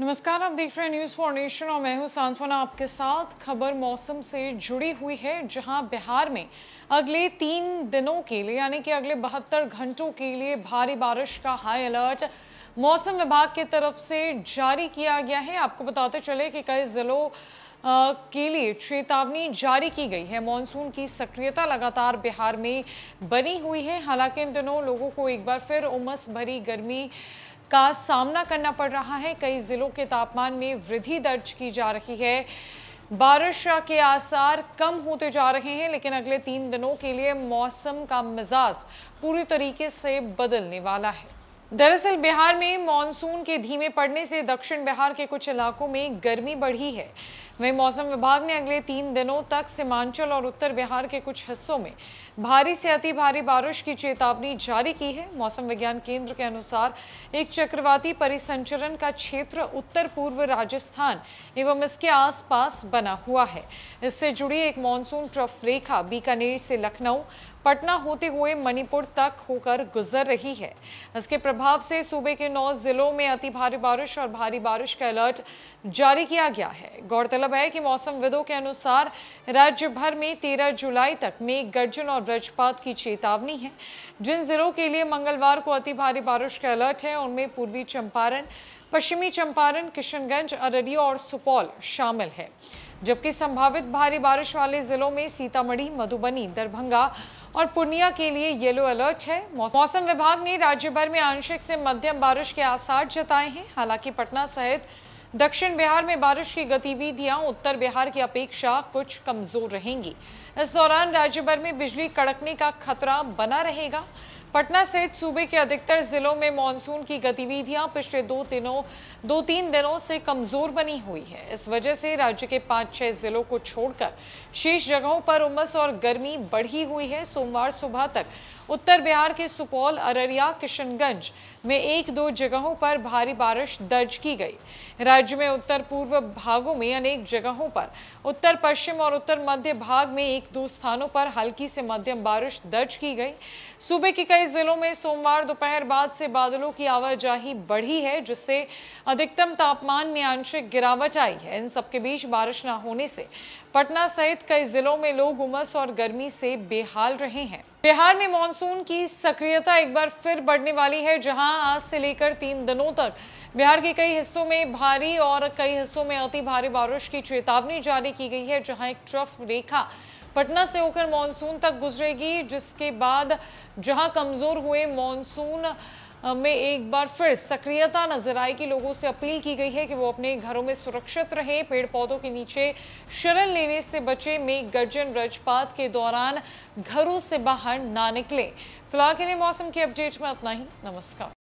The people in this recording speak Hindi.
नमस्कार आप देख रहे हैं न्यूज़ फॉर नेशन और मैं हूं सांत्वना आपके साथ खबर मौसम से जुड़ी हुई है जहां बिहार में अगले तीन दिनों के लिए यानी कि अगले बहत्तर घंटों के लिए भारी बारिश का हाई अलर्ट मौसम विभाग की तरफ से जारी किया गया है आपको बताते चले कि कई ज़िलों के लिए चेतावनी जारी की गई है मानसून की सक्रियता लगातार बिहार में बनी हुई है हालांकि इन दिनों लोगों को एक बार फिर उमस भरी गर्मी का सामना करना पड़ रहा है कई ज़िलों के तापमान में वृद्धि दर्ज की जा रही है बारिश के आसार कम होते जा रहे हैं लेकिन अगले तीन दिनों के लिए मौसम का मिजाज पूरी तरीके से बदलने वाला है दरअसल बिहार में मानसून के धीमे पड़ने से दक्षिण बिहार के कुछ इलाकों में गर्मी बढ़ी है वहीं मौसम विभाग ने अगले तीन दिनों तक सीमांचल और उत्तर बिहार के कुछ हिस्सों में भारी से अति भारी बारिश की चेतावनी जारी की है मौसम विज्ञान केंद्र के अनुसार एक चक्रवाती परिसंचरण का क्षेत्र उत्तर पूर्व राजस्थान एवं इसके आसपास बना हुआ है इससे जुड़ी एक मानसून ट्रफ रेखा बीकानेर से लखनऊ पटना होते हुए मणिपुर तक होकर गुजर रही है इसके प्रभाव से सूबे के नौ जिलों में अति भारी बारिश और भारी बारिश का अलर्ट जारी किया गया है गौरतलब है कि मौसमविदों के अनुसार राज्य भर में तेरह जुलाई तक मेघ गर्जन और वज्रपात की चेतावनी है जिन जिलों के लिए मंगलवार को अति भारी बारिश का अलर्ट है उनमें पूर्वी चंपारण पश्चिमी चंपारण किशनगंज अररिया और सुपौल शामिल है जबकि संभावित भारी बारिश वाले जिलों में सीतामढ़ी मधुबनी दरभंगा और पूर्णिया के लिए येलो अलर्ट है मौसम विभाग ने राज्य भर में आंशिक से मध्यम बारिश के आसार जताए हैं हालांकि पटना सहित दक्षिण बिहार में बारिश की गतिविधियां उत्तर बिहार की अपेक्षा कुछ कमजोर रहेंगी इस दौरान राज्य भर में बिजली कड़कने का खतरा बना रहेगा पटना सहित सूबे के अधिकतर जिलों में मानसून की गतिविधियां पिछले दो दिनों दो तीन दिनों से कमजोर बनी हुई है इस वजह से राज्य के पांच छह जिलों को छोड़कर शेष जगहों पर उमस और गर्मी बढ़ी हुई है सोमवार सुबह तक उत्तर बिहार के सुपौल अररिया किशनगंज में एक दो जगहों पर भारी बारिश दर्ज की गई राज्य में उत्तर पूर्व भागों में अनेक जगहों पर उत्तर पश्चिम और उत्तर मध्य भाग में एक दो स्थानों पर हल्की से मध्यम बारिश दर्ज की गई सूबे के कई कई जिलों में सोमवार दोपहर बाद से बादलों की आवाजाही बढ़ी है जिससे अधिकतम तापमान में आंशिक गिरावट आई है इन सबके बीच बारिश न होने से पटना सहित कई जिलों में लोग उमस और गर्मी से बेहाल रहे हैं बिहार में मानसून की सक्रियता एक बार फिर बढ़ने वाली है जहां आज से लेकर तीन दिनों तक बिहार के कई हिस्सों में भारी और कई हिस्सों में अति भारी बारिश की चेतावनी जारी की गई है जहां एक ट्रफ रेखा पटना से होकर मानसून तक गुजरेगी जिसके बाद जहां कमज़ोर हुए मानसून में एक बार फिर सक्रियता नजर आई कि लोगों से अपील की गई है कि वो अपने घरों में सुरक्षित रहें पेड़ पौधों के नीचे शरण लेने से बचे मेघ गर्जन रजपात के दौरान घरों से बाहर ना निकले फिलहाल के लिए मौसम के अपडेट में इतना ही नमस्कार